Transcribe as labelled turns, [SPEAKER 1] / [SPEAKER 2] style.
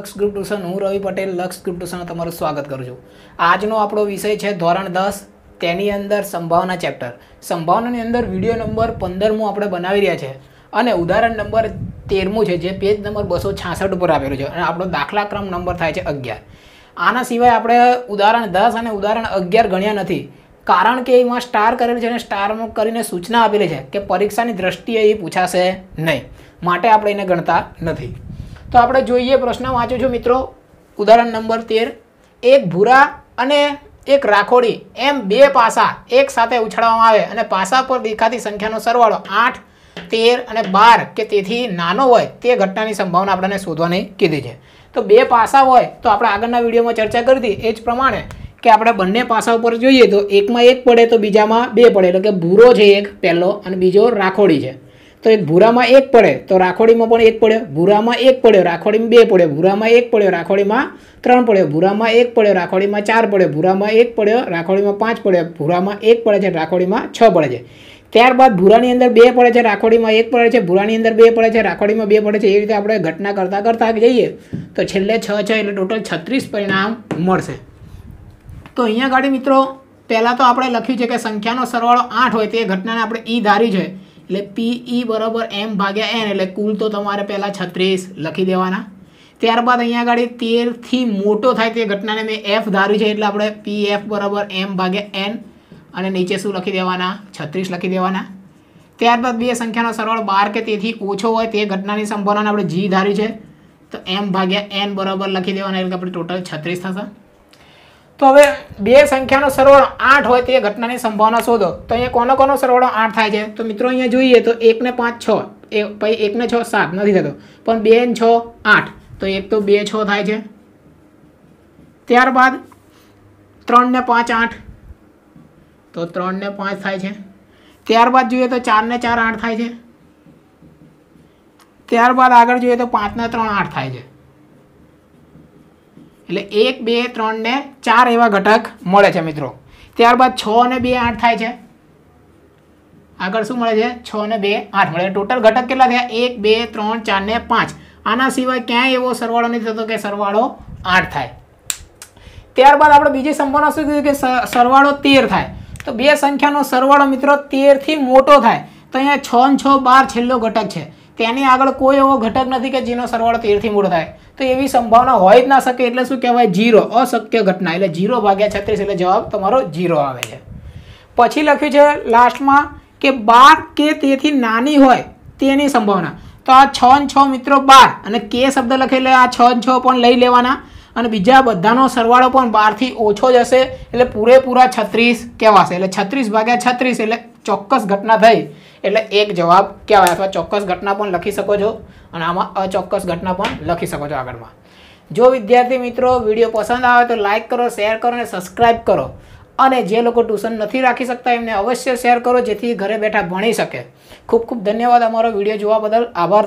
[SPEAKER 1] લક્ષ group tuition હું રવિ પટેલ લક્ષ ગ્રુપ ટ્યુશનમાં તમારું સ્વાગત કરું છું આજનો આપણો વિષય છે ધોરણ દસ તેની અંદર સંભાવના ચેપ્ટર સંભાવનાની અંદર વિડીયો નંબર પંદરમું આપણે બનાવી રહ્યા છે અને ઉદાહરણ નંબર તેરમું છે જે પેજ નંબર બસો છાસઠ ઉપર આપેલું છે અને આપણો દાખલા ક્રમ નંબર થાય છે અગિયાર આના સિવાય આપણે ઉદાહરણ દસ અને ઉદાહરણ અગિયાર ગણ્યા નથી કારણ કે એમાં સ્ટાર કરેલું છે અને સ્ટારમાં કરીને સૂચના આપેલી છે કે પરીક્ષાની દ્રષ્ટિએ એ પૂછાશે નહીં માટે આપણે એને ગણતા નથી તો આપણે જોઈએ પ્રશ્ન વાંચો છો મિત્રો ઉદાહરણ નંબર તેર એક ભૂરા અને એક રાખોડી એમ બે પાસા એક સાથે ઉછાળવામાં આવે અને પાસા પર દેખાતી સંખ્યાનો સરવાળો આઠ તેર અને બાર કે તેથી નાનો હોય તે ઘટનાની સંભાવના આપણને શોધવાની કીધી છે તો બે પાસા હોય તો આપણે આગળના વિડીયોમાં ચર્ચા કરી હતી એ જ પ્રમાણે કે આપણે બંને પાસા ઉપર જોઈએ તો એકમાં એક પડે તો બીજામાં બે પડે એટલે કે ભૂરો છે એક પહેલો અને બીજો રાખોડી છે તો એક ભૂરામાં એક પડે તો રાખોડીમાં પણ એક પડ્યો ભૂરામાં એક પડ્યો રાખોડીમાં બે પડ્યો ભૂરામાં એક પડ્યો રાખોડીમાં ત્રણ પડ્યો ભૂરામાં એક પડ્યો રાખોડીમાં ચાર પડ્યો ભૂરામાં એક પડ્યો રાખોડીમાં પાંચ પડ્યો ભૂરામાં એક પડે છે રાખોડીમાં છ પડે છે ત્યારબાદ ભૂરાની અંદર બે પડે છે રાખોડીમાં એક પડે છે ભૂરાની અંદર બે પડે છે રાખોડીમાં બે પડે છે એ રીતે આપણે ઘટના કરતાં કરતાં જઈએ તો છેલ્લે છ છ એટલે ટોટલ છત્રીસ પરિણામ મળશે તો અહીંયા ગાડી મિત્રો પહેલાં તો આપણે લખ્યું છે કે સંખ્યાનો સરવાળો આઠ હોય તે ઘટનાને આપણે ઈ ધારી છે એટલે પીઈ e બરાબર એમ ભાગ્યા એન એટલે કુલ તો તમારે પહેલાં છત્રીસ લખી દેવાના ત્યારબાદ અહીંયા આગળ તેરથી મોટો થાય તે ઘટનાને મેં એફ ધાર્યું છે એટલે આપણે પી એફ બરાબર એમ ભાગ્યા એન અને નીચે શું લખી દેવાના છત્રીસ લખી દેવાના ત્યારબાદ બે સંખ્યાનો સરવાળો બાર કે તેથી ઓછો હોય તે ઘટનાની સંભાવનાને આપણે જી ધાર્યું છે તો એમ ભાગ્યા એન બરાબર લખી દેવાના એટલે આપણે ટોટલ છત્રીસ થશે તો હવે બે સંખ્યાનો સરવાળો આઠ હોય તે ઘટનાની સંભાવના શોધો તો અહીંયા કોનો કોનો સરવાળો આઠ થાય છે તો મિત્રો અહીંયા જોઈએ તો એકને પાંચ છ એ પછી એકને છ સાત નથી થતો પણ બે ને છ આઠ તો એક તો બે છ થાય છે ત્યારબાદ ત્રણને પાંચ આઠ તો ત્રણને પાંચ થાય છે ત્યારબાદ જોઈએ તો ચારને ચાર આઠ થાય છે ત્યારબાદ આગળ જોઈએ તો પાંચને ત્રણ આઠ થાય છે એટલે એક બે ત્રણ ને ચાર એવા ઘટક મળે છે મિત્રો ત્યારબાદ છ અને બે આઠ થાય છે આગળ શું મળે છે છ અને બે આઠ મળે ટોટલ ઘટક કેટલા થયા એક બે ત્રણ ચાર ને પાંચ આના સિવાય ક્યાંય એવો સરવાળો નથી થતો કે સરવાળો આઠ થાય ત્યારબાદ આપણે બીજી સંભાવના શું કીધું કે સરવાળો તેર થાય તો બે સંખ્યાનો સરવાળો મિત્રો તેરથી મોટો થાય તો અહીંયા છ ને છ બાર છેલ્લો ઘટક છે તેની આગળ કોઈ એવો ઘટક નથી કે જેનો સરવાળો તેરથી મૂળ થાય તો એવી સંભાવના હોય જ ના શકે એટલે શું કહેવાય જીરો અશક્ય ઘટના એટલે જીરો ભાગ્યા છત્રીસ એટલે જવાબ તમારો જીરો આવે છે પછી લખ્યું છે લાસ્ટમાં કે બાર કે તેથી નાની હોય તેની સંભાવના તો આ છ ને છ મિત્રો બાર અને કે શબ્દ લખે એટલે આ છ ને છ પણ લઈ લેવાના અને બીજા બધાનો સરવાળો પણ બારથી ઓછો જ હશે એટલે પૂરેપૂરા છત્રીસ કહેવાશે એટલે છત્રીસ ભાગ્યા છત્રીસ એટલે ચોક્કસ ઘટના થઈ એટલે એક જવાબ કહેવાય અથવા ચોક્કસ ઘટના પણ લખી શકો છો અને આમાં અચોક્કસ ઘટના પણ લખી શકો છો આગળમાં જો વિદ્યાર્થી મિત્રો વિડીયો પસંદ આવે તો લાઇક કરો શેર કરો અને સબસ્ક્રાઈબ કરો અને જે લોકો ટ્યુશન નથી રાખી શકતા એમને અવશ્ય શેર કરો જેથી ઘરે બેઠા ભણી શકે ખૂબ ખૂબ ધન્યવાદ અમારો વિડીયો જોવા બદલ આભાર